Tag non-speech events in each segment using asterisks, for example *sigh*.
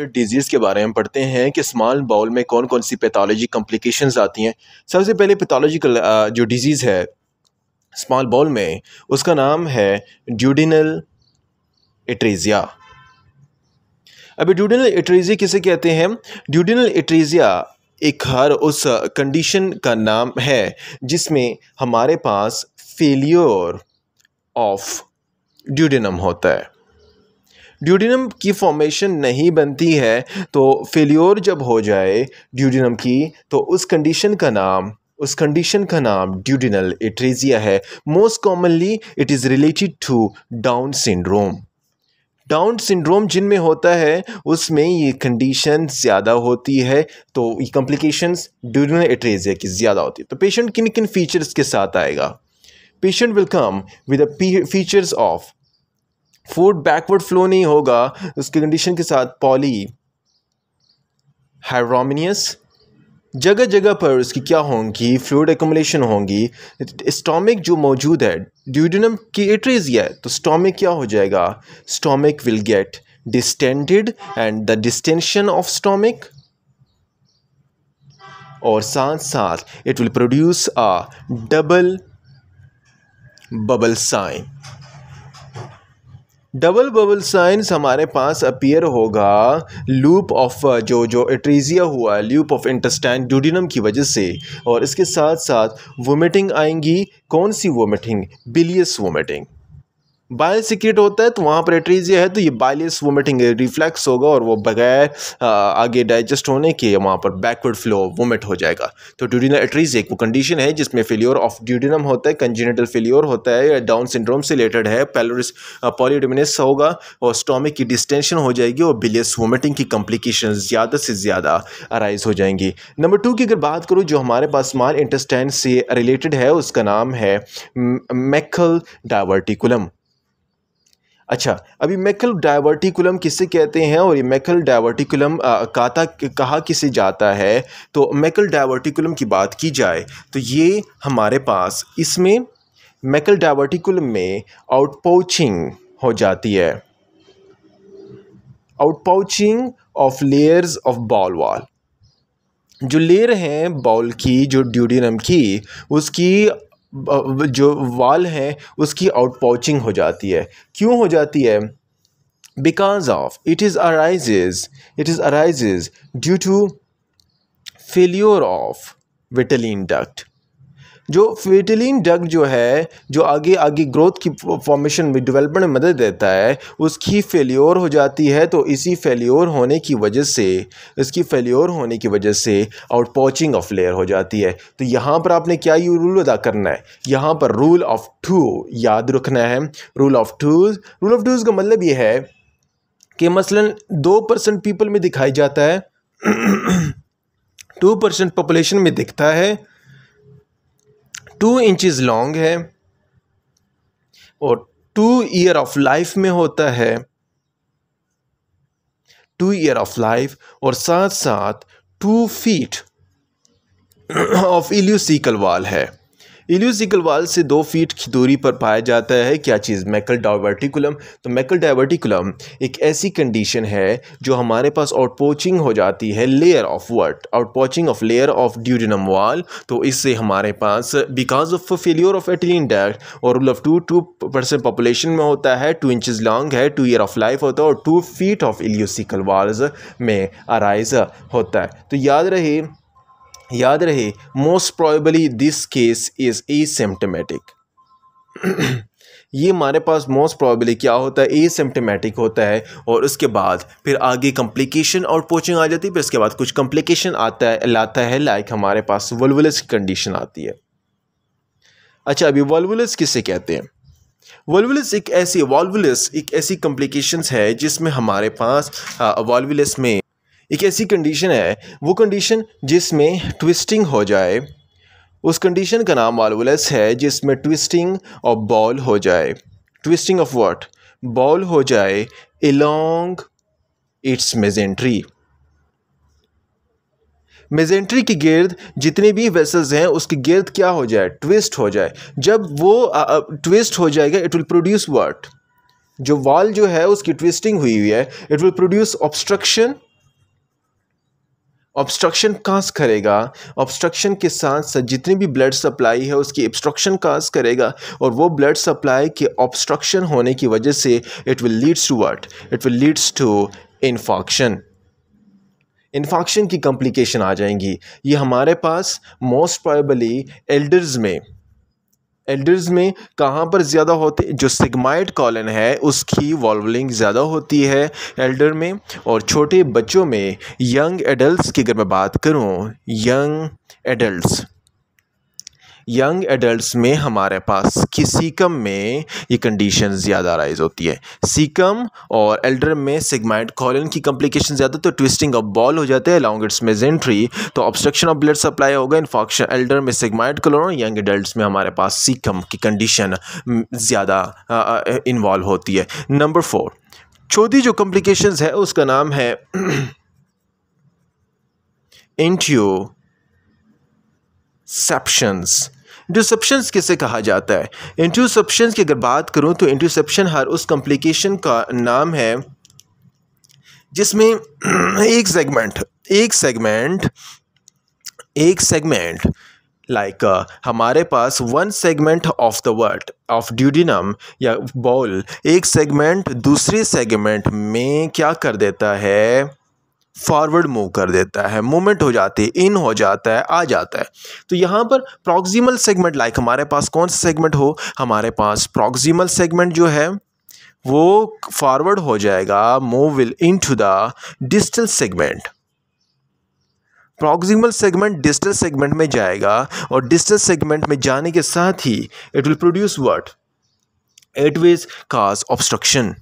disease के बारे में पढ़ते हैं कि स्मॉल बाउल में कौन कौन सी पैथोलॉजी कॉम्प्लिकेशन आती हैं सबसे पहले पैथोलॉजिकल जो डिज़ीज़ है स्मॉल बाउल में उसका नाम है ड्यूडिनल एट्रीजिया अभी ड्यूडिनल एट्रेजिया किसे कहते हैं ड्यूडिनल इट्रेजिया एक हर उस कंडीशन का नाम है जिसमें हमारे पास फेलियोर ऑफ ड्यूडिनम होता है ड्यूडिनम की फॉर्मेशन नहीं बनती है तो फेल्योर जब हो जाए ड्यूडिनम की तो उस कंडीशन का नाम उस कंडीशन का नाम ड्यूडिनल एट्रेजिया है most commonly it is related to Down syndrome Down syndrome जिनमें होता है उसमें ये कंडीशन ज़्यादा होती है तो ये कॉम्प्लिकेशंस ड्यूरिनल एट्रेजिया की ज़्यादा होती है तो पेशेंट किन किन फीचर्स के साथ आएगा patient will come with features of food backward flow नहीं होगा उसके कंडीशन के साथ पॉली हाइड्रोमिनियस जगह जगह पर उसकी क्या होंगी फ्लूड एकोमोलेशन होंगी स्टोमिक जो मौजूद है ड्यूडिनम की एट्रीज है तो स्टोमिक क्या हो जाएगा stomach will get distended and the distension of stomach और साथ साथ it will produce a double bubble sign double bubble signs हमारे पास अपीयर होगा लूप ऑफ uh, जो जो एट्रीजिया हुआ लूप ऑफ इंटस्टाइन ड्यूडिनम की वजह से और इसके साथ साथ वोमिटिंग आएंगी कौन सी vomiting bilious vomiting bile secrete होता है तो वहाँ पर एट्रीजिया है तो ये बाइलियस वोमिटिंग रिफ्लेक्स होगा और वो बगैर आगे डाइजेस्ट होने के वहाँ पर बैकवर्ड फ्लो वोमिट हो जाएगा तो ड्यूडिनल एट्रीज एक वो कंडीशन है जिसमें फेलियोर ऑफ ड्यूडिनम होता है कंजीनेटल फेलियोर होता है डाउन सिंड्रोम से रिलेटेड है पेलोरिस पॉलीडोमिनस होगा और स्टोमिक की डिस्टेंशन हो जाएगी और बिलियस वोमिटिंग की कॉम्प्लिकेशन ज़्यादा से ज़्यादा अराइज हो जाएंगी नंबर टू की अगर बात करूँ जो हमारे पास स्मॉल इंटेस्टाइन से रिलेटेड है उसका नाम है मैकल डावर्टिकुलम अच्छा अभी मैकल डाइवर्टिकुलम किसे कहते हैं और ये मैकल डाइवर्टिकुलम काता कहा किसे जाता है तो मैकल डाइवर्टिकुलम की बात की जाए तो ये हमारे पास इसमें मैकल डाइवर्टिकुलम में आउटपाउचिंग हो जाती है outpouching of layers of bowel wall जो लेयर हैं बॉल की जो ड्यूडिनम की उसकी जो वाल है उसकी आउट पाउचिंग हो जाती है क्यों हो जाती है because of it is arises it is arises due to failure of vitelline duct जो फेटिलिन डग जो है जो आगे आगे ग्रोथ की फॉर्मेशन में डेवलपमेंट में मदद देता है उसकी फेल्योर हो जाती है तो इसी फेल्योर होने की वजह से इसकी फेल्योर होने की वजह से आउट पॉचिंग ऑफ लेयर हो जाती है तो यहाँ पर आपने क्या ये रूल अदा करना है यहाँ पर रूल ऑफ टू याद रखना है rule of two rule of twos का मतलब ये है कि मसलन दो परसेंट पीपल में दिखाई जाता है टू *clears throat* परसेंट पॉपुलेशन में दिखता है टू इंचज़ लॉन्ग है और टू ईयर ऑफ लाइफ में होता है टू ईयर ऑफ लाइफ और साथ साथ टू फीट *clears throat* ऑफ इल्यूसिकल वाल है इल्यूज इगलवाल से दो फीट की दूरी पर पाया जाता है क्या चीज़ मैकल डाइवर्टिकुलम तो मैकल डाइवर्टिकुलम एक ऐसी कंडीशन है जो हमारे पास आउटपोचिंग हो जाती है layer of wall outpouching of layer of duodenum wall तो इससे हमारे पास because of failure of vitelline duct और rule of two two percent population में होता है टू इंचज लॉन्ग है टू ईयर ऑफ लाइफ होता है और two feet of ileocecal valves में अराइज होता है तो याद रहे याद रहे most probably this case is asymptomatic ये हमारे पास मोस्ट प्रॉबली क्या होता है एसिम्टमेटिक होता है और उसके बाद फिर आगे कम्प्लिकेशन और पोचिंग आ जाती है फिर उसके बाद कुछ कम्प्लिकेशन आता है लाता है लाइक हमारे पास वल्वुलस की कंडीशन आती है अच्छा अभी वल्वुलस किसे कहते हैं वॉल्वुलस एक ऐसी वॉल्वुलस एक ऐसी कम्प्लिकेशन है जिसमें हमारे पास वॉल्वुलस में एक ऐसी कंडीशन है वो कंडीशन जिसमें ट्विस्टिंग हो जाए उस कंडीशन का नाम वालवलस है जिसमें ट्विस्टिंग ऑफ बॉल हो जाए ट्विस्टिंग ऑफ व्हाट बॉल हो जाए एलोंग इट्स मेजेंट्री मेजेंट्री के गिर्द जितने भी वेसल्स हैं उसके गिर्द क्या हो जाए ट्विस्ट हो जाए जब वो ट्विस्ट हो जाएगा इट विल प्रोड्यूस वाट जो वॉल जो है उसकी ट्विस्टिंग हुई हुई है it will produce obstruction obstruction cause करेगा ऑब्स्ट्रक्शन के साथ साथ जितनी भी ब्लड सप्लाई है उसकी ऑब्स्ट्रक्शन कास करेगा और वो ब्लड सप्लाई के ऑब्स्ट्रक्शन होने की वजह से it will leads to what it will leads to infarction infarction की कॉम्प्लिकेशन आ जाएंगी ये हमारे पास मोस्ट प्रॉबली एल्डर्स में एल्डर्स में कहाँ पर ज़्यादा होते जो सिग्माइड कॉलन है उसकी वॉल्वलिंग ज़्यादा होती है एल्डर में और छोटे बच्चों में यंग एडल्ट्स की अगर मैं बात करूँ यंग एडल्ट्स यंग एडल्ट्स में हमारे पास कि सीकम में ये कंडीशन ज़्यादा राइज होती है सीकम और एल्डर में सिगमाइड कॉलन की कम्प्लिकेशन ज़्यादा तो ट्विस्टिंग ऑफ बॉल हो जाते हैं लॉन्ग तो इट्स में जेंट्री तो ऑब्स्ट्रक्शन ऑफ ब्लड सप्लाई होगा इन्फॉक्शन एल्डर में सिगमाइड कलोर और यंग एडल्ट में हमारे पास सीकम की कंडीशन ज़्यादा इन्वॉल्व होती है नंबर फोर चौथी जो कम्प्लिकेशन है उसका नाम है इंटियो *clears throat* इंटरसेप्शंस इंट्रोसेप्शंस किसे कहा जाता है इंट्रोसेप्शंस की अगर बात करूँ तो इंट्रोसेप्शन हर उस कम्प्लिकेशन का नाम है जिसमें *clears throat* एक सेगमेंट एक सेगमेंट एक सेगमेंट लाइक like, uh, हमारे पास one segment of the wall of duodenum या बॉल एक सेगमेंट दूसरे सेगमेंट में क्या कर देता है फॉरवर्ड मूव कर देता है मूवमेंट हो जाती है इन हो जाता है आ जाता है तो यहाँ पर प्रॉक्सिमल सेगमेंट लाइक हमारे पास कौन सा सेगमेंट हो हमारे पास प्रॉक्सिमल सेगमेंट जो है वो फॉरवर्ड हो जाएगा move will in to the distal segment proximal segment distal segment में जाएगा और डिस्टल सेगमेंट में जाने के साथ ही it will produce what it is cause obstruction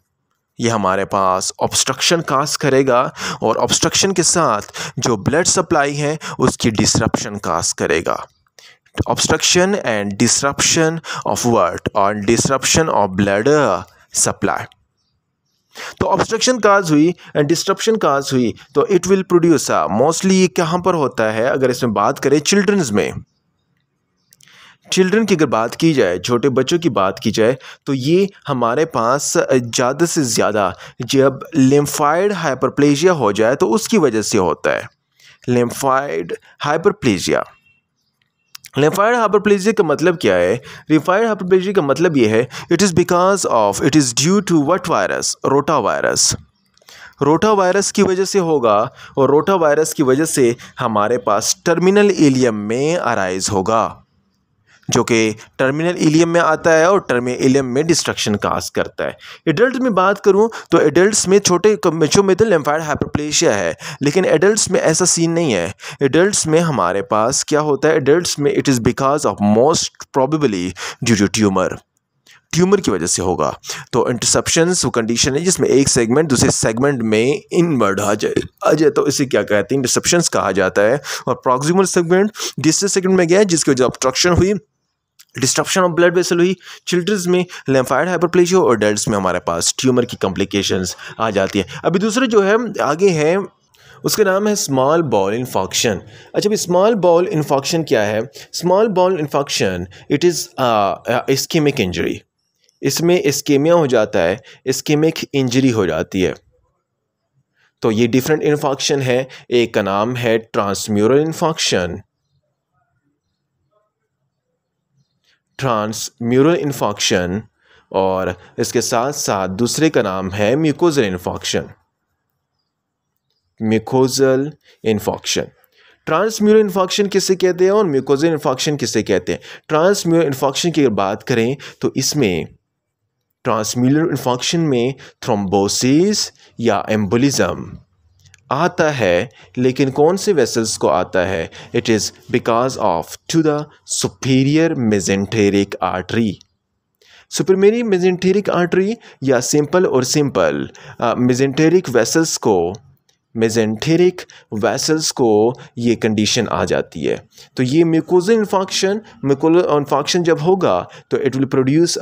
ये हमारे पास ऑब्स्ट्रक्शन कास्ट करेगा और ऑब्स्ट्रक्शन के साथ जो ब्लड सप्लाई है उसकी डिसरप्शन कास्ट करेगा obstruction and disruption of wall और डिसरप्शन ऑफ ब्लड सप्लाई तो ऑब्स्ट्रक्शन काज हुई एंड डिस्ट्रप्शन काज हुई तो इट विल प्रोड्यूस मोस्टली ये कहाँ पर होता है अगर इसमें बात करें चिल्ड्रंस में चिल्ड्रन की अगर बात की जाए छोटे बच्चों की बात की जाए तो ये हमारे पास ज़्यादा से ज़्यादा जब लिम्फाइड हाइपरप्लेजिया हो जाए तो उसकी वजह से होता है लिम्फाइड हाइपरप्लेजिया लिम्फाइड हाइपरप्लेजिया का मतलब क्या है लिम्फाइड हाइपरप्लेजिया का मतलब ये है it is because of it is due to what virus rota virus rota virus की वजह से होगा और रोटा वायरस की वजह से हमारे पास टर्मिनल एलियम में अराइज होगा जो कि टर्मिनल इलियम में आता है और टर्मिनल इलियम में डिस्ट्रक्शन काज करता है एडल्ट में बात करूँ तो एडल्ट में छोटे तो लेम्फायर हाइपरप्लेशिया है लेकिन एडल्ट में ऐसा सीन नहीं है एडल्ट में हमारे पास क्या होता है एडल्ट में it is because of most probably due to tumour tumour की वजह से होगा तो इंटरसेप्शन वो कंडीशन है जिसमें एक सेगमेंट दूसरे सेगमेंट में इनवर्ड आ जाए आ जाए तो इसे क्या कहते हैं इंटरसेप्शन कहा जाता है और प्रॉक्सिमल सेगमेंट जिससे सेगमेंट में गया जिसकी वजह ऑब्स्ट्रक्शन हुई डिस्ट्रप्शन ऑफ ब्लड वेसल हुई चिल्ड्रंस में लेम्फाइड हाइपरप्लेजिया और अडल्ट में हमारे पास ट्यूमर की कॉम्प्लिकेशंस आ जाती है अभी दूसरे जो है आगे हैं उसका नाम है स्मॉल बॉल इन्फॉक्शन अच्छा अभी स्मॉल बॉल इन्फॉक्शन क्या है small bowel infarction it is ischaemic injury इसमें स्कीमिया हो जाता है स्कीमिक इंजरी हो जाती है तो ये डिफरेंट इन्फॉक्शन है एक का नाम है ट्रांसम्यूरल इन्फॉक्शन ट्रांसम्यूरल इन्फॉक्शन और इसके साथ साथ दूसरे का नाम है mucosal infarction mucosal infarction transmural infarction किसे कहते हैं और म्यूकोजल इन्फॉक्शन किसे कहते हैं ट्रांसम्यूरल इन्फॉक्शन की बात करें तो इसमें ट्रांसम्यूलर इन्फॉक्शन में थ्रोम्बोसिस या एम्बोलिज्म आता है लेकिन कौन से वेसल्स को आता है it is because of to the superior mesenteric artery superior mesenteric artery या सिंपल और सिंपल मेजेंटेरिक वेसल्स को मेजेंटेरिक वेसल्स को ये कंडीशन आ जाती है तो ये म्यूकोजल इन्फॉक्शन म्यूकोल इन्फॉक्शन जब होगा तो it will produce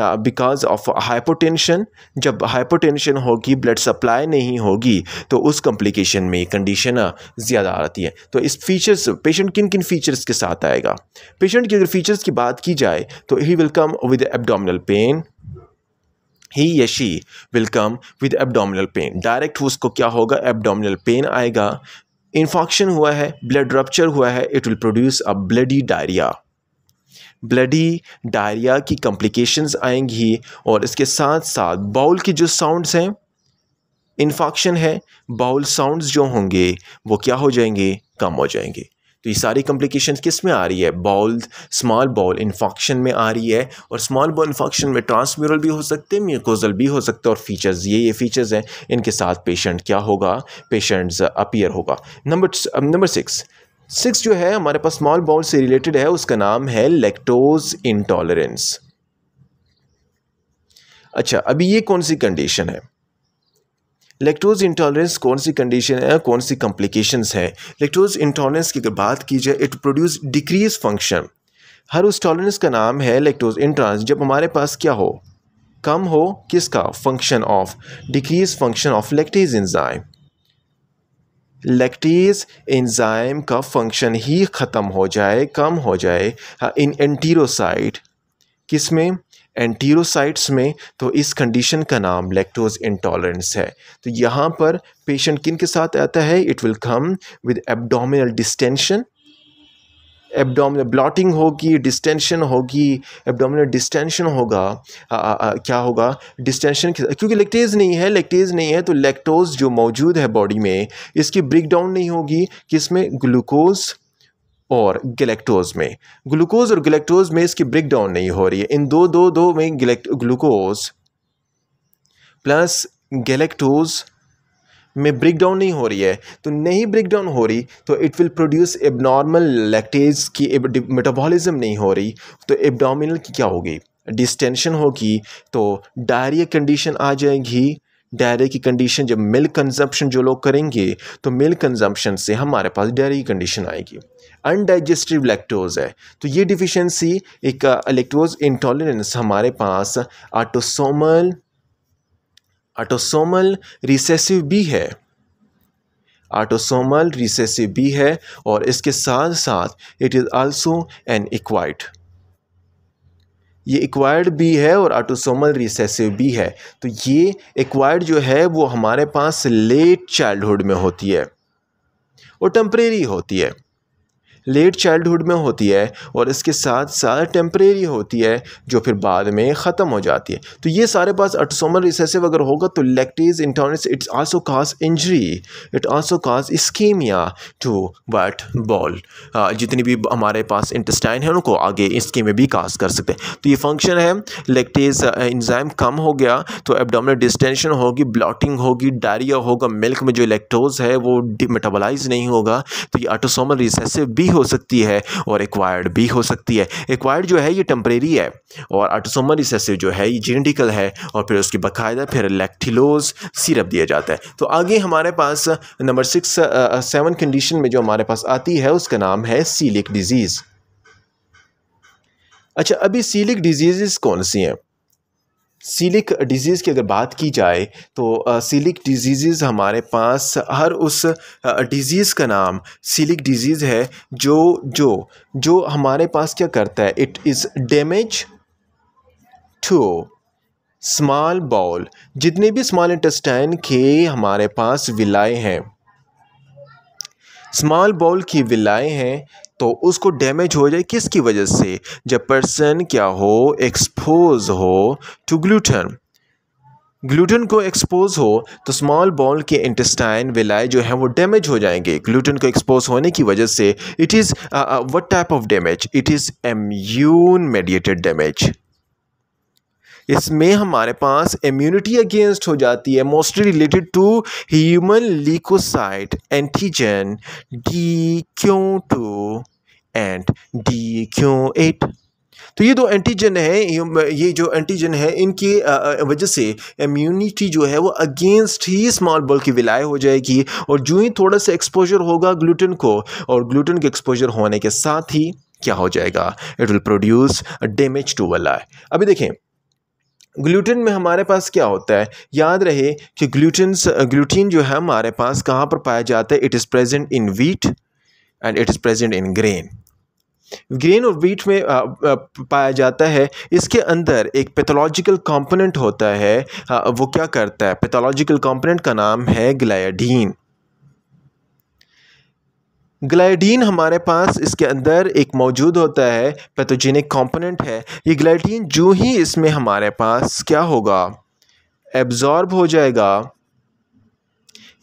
because of hypotension जब हाइपोटेंशन होगी ब्लड सप्लाई नहीं होगी तो उस कम्प्लिकेशन में कंडीशन ज़्यादा आती है तो इस फीचर्स पेशेंट किन किन फीचर्स के साथ आएगा पेशेंट की अगर फीचर्स की बात की जाए तो he will come with abdominal pain he यशी will come with abdominal pain direct उसको क्या होगा एबडामिनल पेन आएगा इन्फॉक्शन हुआ है ब्लड रप्चर हुआ है it will produce a bloody diarrhoea bloody diarrhoea की कॉम्प्लिकेशंस आएंगी और इसके साथ साथ बाउल की जो साउंड्स हैं इन्फॉक्शन है बाउल साउंड्स जो होंगे वो क्या हो जाएंगे कम हो जाएंगे तो ये सारी कम्प्लिकेशन किस में आ रही है बॉल स्मॉल बॉल इन्फॉक्शन में आ रही है और स्मॉल बॉल इन्फॉक्शन में ट्रांसम्यूरल भी हो सकते हैं म्यूकोजल भी हो सकता है और फीचर्स ये ये फीचर्स हैं इनके साथ पेशेंट क्या होगा पेशेंट्स अपियर होगा नंबर नंबर सिक्स सिक्स जो है हमारे पास स्मॉल बॉल से रिलेटेड है उसका नाम है लेक्टोज इंटॉलरेंस अच्छा अभी ये कौन सी कंडीशन है लेक्टोज इंटॉलरेंस कौन सी कंडीशन है कौन सी कॉम्प्लिकेशंस है लेक्टोज इंटॉलरेंस की अगर बात की जाए इट प्रोड्यूस डिक्रीज फंक्शन हर उस टॉलरेंस का नाम है लेक्टोज इंटॉलरेंस जब हमारे पास क्या हो कम हो किसका function of decrease function of lactase enzyme lactase enzyme का फंक्शन ही ख़त्म हो जाए कम हो जाए इन एंटीरोसाइट किस में एंटीरोसाइट्स में तो इस कंडीशन का नाम लैक्टोज इंटॉलरेंस है तो यहाँ पर पेशेंट किन के साथ आता है it will come with abdominal distension abdominal bloating होगी डिस्टेंशन होगी एबडामिनल डिस्टेंशन होगा आ, आ, आ, क्या होगा डिस्टेंशन क्योंकि लेक्टेज नहीं है लेक्टेज नहीं है तो लेक्टोज जो मौजूद है बॉडी में इसकी ब्रेक डाउन नहीं होगी किसमें ग्लूकोज़ और गलेक्टोज में ग्लूकोज और गलेक्टोज में इसकी ब्रेक डाउन नहीं हो रही है इन दो दो दो में ग्लूकोज प्लस गलेक्टोज में ब्रेक डाउन नहीं हो रही है तो नहीं ब्रेक डाउन हो रही तो it will produce abnormal lactase की मेटाबॉलिज्म नहीं हो रही तो एबडामिनल की क्या होगी डिस्टेंशन होगी तो डायरिया कंडीशन आ जाएगी डायरिया की कंडीशन जब मिल्क कंजम्पशन जो लोग करेंगे तो मिल्क कंजम्पशन से हमारे पास डायरी कंडीशन आएगी अनडाइजेस्टिव लैक्टोज है तो ये डिफिशेंसी एक लैक्टोज uh, इंटॉलरेंस हमारे पास ऑटोसोमल ऑटोसोमल रिसेसिव भी है आटोसोमल रिसेसिव भी है और इसके साथ साथ it is also an acquired ये एक्वायर्ड भी है और ऑटोसोमल रिसेसिव भी है तो ये एक्वायर्ड जो है वो हमारे पास लेट चाइल्डहुड में होती है और टम्परेरी होती है लेट चाइल्डहुड में होती है और इसके साथ साथ टेम्परेरी होती है जो फिर बाद में ख़त्म हो जाती है तो ये सारे पास अटसोमल रिसेसिव अगर होगा तो lactase intolerance it's also cause injury it also cause ischaemia to white bowel जितनी भी हमारे पास इंटस्टाइन है उनको आगे इसके में भी काज कर सकते हैं तो ये फंक्शन है लेक्टेज इंजाइम uh, कम हो गया तो एबडामिनल डिस्टेंशन होगी ब्लॉटिंग होगी डायरिया होगा मिल्क में जो इलेक्ट्रोज है वो डिमेटाबलाइज नहीं होगा तो ये ऑटोसोमल रिसेसिव भी भी हो सकती है और एक्वायर्ड भी हो सकती है एक्वायर्ड जो है ये टेम्परेरी है और ऑटोसोमल रिसेसिव जो है ये जेनेटिकल है और फिर उसकी बाकायदा फिर लैक्टिलोज सिरप दिया जाता है तो आगे हमारे पास नंबर सिक्स सेवन कंडीशन में जो हमारे पास आती है उसका नाम है सीलिक डिज़ीज़ अच्छा अभी सीलिक डिजीज़ कौन सी हैं सीलिक डिजीज़ की अगर बात की जाए तो सीलिक डिजीज़ हमारे पास हर उस डिज़ीज़ का नाम सीलिक डिजीज़ है जो जो जो हमारे पास क्या करता है it is damage to small bowel जितने भी स्मॉल इंटेस्टाइन के हमारे पास विलाए हैं स्मॉल बाउल की विलाएँ हैं तो उसको डैमेज हो जाए किसकी वजह से जब पर्सन क्या हो एक्सपोज हो टू ग्लूटन ग्लूटन को एक्सपोज हो तो स्मॉल बॉल के इंटेस्टाइन विलाय जो है वो डैमेज हो जाएंगे ग्लूटन को एक्सपोज होने की वजह से it is what type of damage it is immune mediated damage इसमें हमारे पास इम्यूनिटी अगेंस्ट हो जाती है mostly related to human leukocyte antigen D Q two and D Q eight तो ये दो एंटीजन है ये जो एंटीजन है इनकी वजह से इम्यूनिटी जो है वो अगेंस्ट ही स्मॉल बॉल की विलाय हो जाएगी और जो ही थोड़ा सा एक्सपोजर होगा ग्लूटेन को और ग्लूटेन के एक्सपोजर होने के साथ ही क्या हो जाएगा it will produce damage to वाला अभी देखें ग्लूटिन में हमारे पास क्या होता है याद रहे कि ग्लूटिन ग्लूटीन जो है हमारे पास कहाँ पर पाया जाता है it is present in wheat and it is present in grain grain और वीट में पाया जाता है इसके अंदर एक पैथोलॉजिकल कंपोनेंट होता है वो क्या करता है पैथोलॉजिकल कंपोनेंट का नाम है ग्लायाडीन ग्लाइडीन हमारे पास इसके अंदर एक मौजूद होता है पैथोजेनिक कंपोनेंट है ये ग्लाइडीन जो ही इसमें हमारे पास क्या होगा एब्ज़ॉर्ब हो जाएगा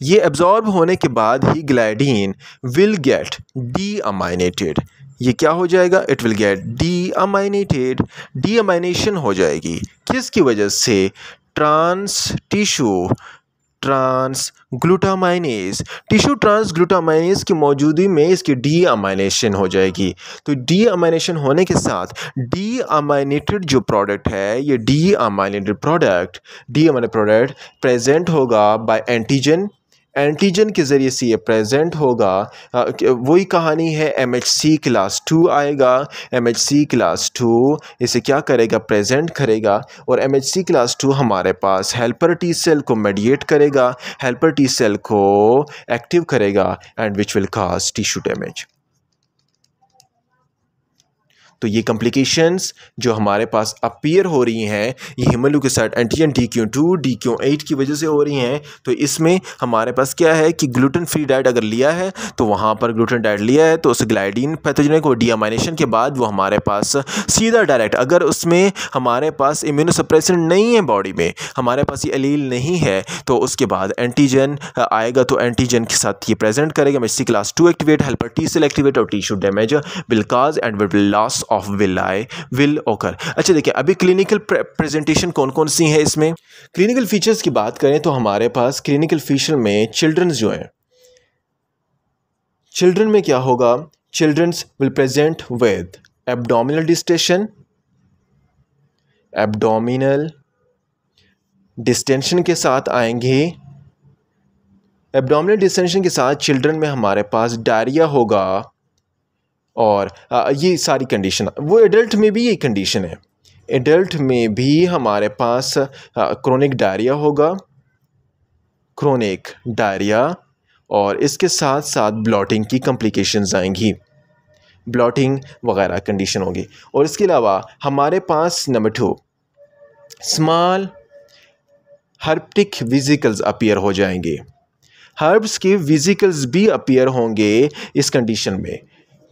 ये एब्ज़ॉर्ब होने के बाद ही gliadin will get deaminated ये क्या हो जाएगा it will get deaminated deamination हो जाएगी किसकी वजह से trans tissue transglutaminase tissue transglutaminase की मौजूदगी में इसकी डी अमाइनेशन हो जाएगी तो डी अमाइनेशन होने के साथ डी अमाइनेटेड जो प्रोडक्ट है ये deaminated product deaminated product present होगा बाय एंटीजन एंटीजन के ज़रिए से ये प्रेजेंट होगा वही कहानी है M H C class two आएगा M H C class two इसे क्या करेगा प्रेजेंट करेगा और M H C class two हमारे पास हेल्पर टी सेल को मेडिएट करेगा हेल्पर टी सेल को एक्टिव करेगा and which will cause tissue damage तो ये कम्प्लिकेशंस जो हमारे पास अपीयर हो रही हैं ये साथ antigen D Q two D Q eight की वजह से हो रही हैं तो इसमें हमारे पास क्या है कि ग्लूटन फ्री डाइट अगर लिया है तो वहाँ पर ग्लूटन डाइट लिया है तो उस ग्लाइडिन पैथोजनिक और डियामाइनेशन के बाद वो हमारे पास सीधा डायरेक्ट अगर उसमें हमारे पास इम्यूनोसप्रेशन नहीं है बॉडी में हमारे पास ये अलील नहीं है तो उसके बाद एंटीजन आएगा तो एंटीजन के साथ ये प्रेजेंट करेगा MHC class two activate helper T cell activate और tissue damage will cause and will loss of villi will occur अच्छा देखिए अभी क्लिनिकल प्रेजेंटेशन कौन कौन सी है इसमें क्लिनिकल फीचर्स की बात करें तो हमारे पास क्लिनिकल फीचर में चिल्ड्रंस जो हैं चिल्ड्रन में क्या होगा childrens will present with abdominal distension abdominal distension के साथ आएंगे एबडोमिनल डिस्टेंशन के साथ चिल्ड्रन में हमारे पास डायरिया होगा और ये सारी कंडीशन वो एडल्ट में भी ये कंडीशन है एडल्ट में भी हमारे पास क्रोनिक डायरिया होगा क्रोनिक डायरिया और इसके साथ साथ ब्लॉटिंग की कम्प्लिकेशंस आएंगी ब्लॉटिंग वगैरह कंडीशन होगी और इसके अलावा हमारे पास number two small herpetic vesicles appear हो जाएंगे हर्ब्स के विजिकल्स भी अपीयर होंगे इस कंडीशन में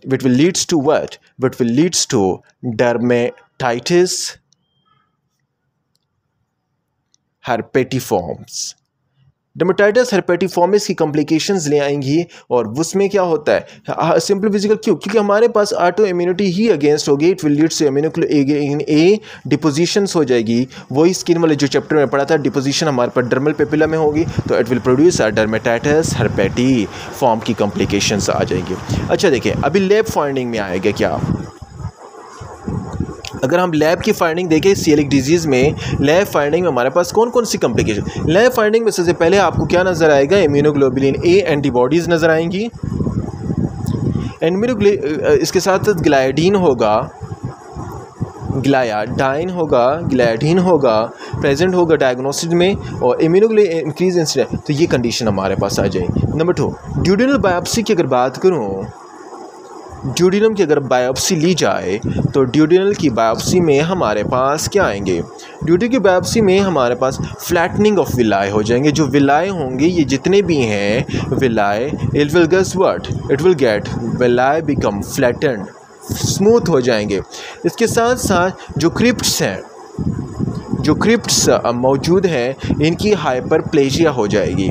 which will leads to what It will leads to dermatitis herpetiforms dermatitis herpetiformis की कॉम्प्लिकेशंस ले आएंगी और उसमें क्या होता है सिंपल हाँ, फिजिकल क्यों क्योंकि हमारे पास आटो इम्यूनिटी ही अगेंस्ट होगी इट विल लीड से इम्यूनोक्लो ए डिपोजिशंस हो जाएगी वही स्किन वाले जो चैप्टर में पढ़ा था डिपोजिशन हमारे पास डर्मल पेपिला में होगी तो इट विल प्रोड्यूस आर डर्मेटाइटिस हरपेटी फॉर्म की कॉम्प्लिकेशन आ जाएंगी अच्छा देखिए अभी लेब फाइंडिंग में आएगा क्या अगर हम लैब की फाइंडिंग देखें सीलिक डिजीज़ में लैब फाइंडिंग में हमारे पास कौन कौन सी कम्प्लिकेशन लैब फाइंडिंग में सबसे पहले आपको क्या नज़र आएगा इम्यूनोग्लोबिलिन ए एंटीबॉडीज़ नज़र आएंगी एंडमिनोग्ले इसके साथ ग्लाइडीन होगा ग्लायाडाइन होगा ग्लाइडीन होगा प्रेजेंट होगा डायग्नोसिस में और इम्यूनोग्ले इंक्रीज इंसिडेंट तो ये कंडीशन हमारे पास आ जाएगी नंबर टू ड्यूडिनल बायोप्सी की अगर बात करूँ ड्यूडिनम की अगर बायोप्सी ली जाए तो ड्यूडिनल की बायोप्सी में हमारे पास क्या आएंगे ड्यूटी की बायोप्सी में हमारे पास फ्लैटनिंग ऑफ विलाय हो जाएंगे जो विलाय होंगे ये जितने भी हैं विलाय इट विल गस वट it will get villi become flattened smooth हो जाएंगे इसके साथ साथ जो क्रिप्ट्स हैं जो क्रिप्ट्स मौजूद हैं इनकी हाइपर हो जाएगी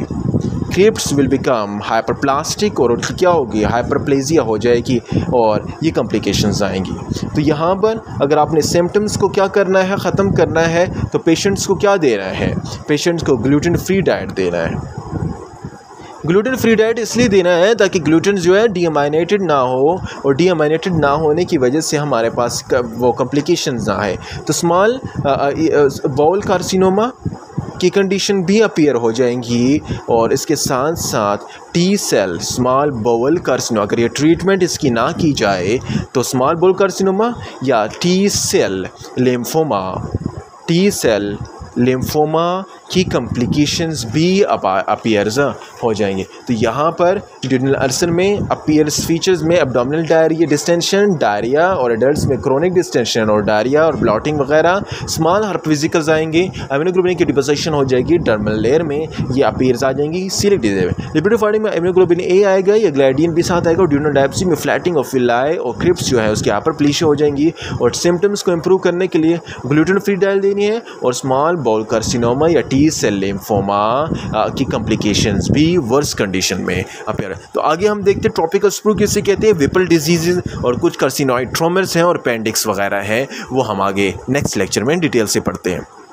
हिप्स विल बिकम हाइपरप्लास्टिक और उनकी क्या होगी हाइपरप्लेजिया हो जाएगी और ये कॉम्प्लिकेशंस आएंगी तो यहाँ पर अगर आपने सिम्टम्स को क्या करना है ख़त्म करना है तो पेशेंट्स को क्या देना है पेशेंट्स को ग्लूटिन फ्री डाइट देना है ग्लूटेन फ्री डाइट इसलिए देना है ताकि ग्लूटेन जो है डीएमाइनेटेड ना हो और डीएमाइनेटेड ना होने की वजह से हमारे पास वो कम्प्लिकेशन ना आए तो स्मॉल बाउल कार्सिनोमा की कंडीशन भी अपीयर हो जाएंगी और इसके साथ साथ T cell small bowel carcinoma अगर ये ट्रीटमेंट इसकी ना की जाए तो स्मॉल बोल कार्सिनोमा या T cell lymphoma T cell lymphoma की कम्प्लिकेशंस भी अपीयर्स हाँ, हो जाएंगे तो यहाँ पर ड्यूडनल अर्सन में अपीयर्स फीचर्स में अपडामिनल डायरिया डिस्टेंशन डायरिया और एडल्ट में क्रोनिक डिस्टेंशन और डायरिया और ब्लॉटिंग वगैरह स्मॉल हर्पविजिकल्स आएंगे एमिनोग्लोबिन की डिपोजिशन हो जाएगी डर्मल लेयर में ये अपीयर्स आ जाएंगी सीरिक डिजे में लिपिडोफाइडिंग में एमिनोग्लोबिन ए आएगा या ग्लाइडियन भी साथ आएगा ड्यूनल डायप्सी में फ्लैटिंग और फिलाए और क्रिप्स जो है उसके यहाँ पर प्लीश हो जाएंगी और सिम्टम्स को इम्प्रूव करने के लिए ग्लूटन फ्री डायल देनी है और स्मॉल बॉल कार्सिनोमा या टी टी सेल लिम्फोमा की कॉम्प्लिकेशंस भी वर्स कंडीशन में अपेयर तो आगे हम देखते हैं ट्रॉपिकल स्प्रू किसे कहते हैं विपल डिजीजेज और कुछ कर्सिनॉइड ट्रोमर्स हैं और पेंडिक्स वगैरह हैं वो हम आगे नेक्स्ट लेक्चर में डिटेल से पढ़ते हैं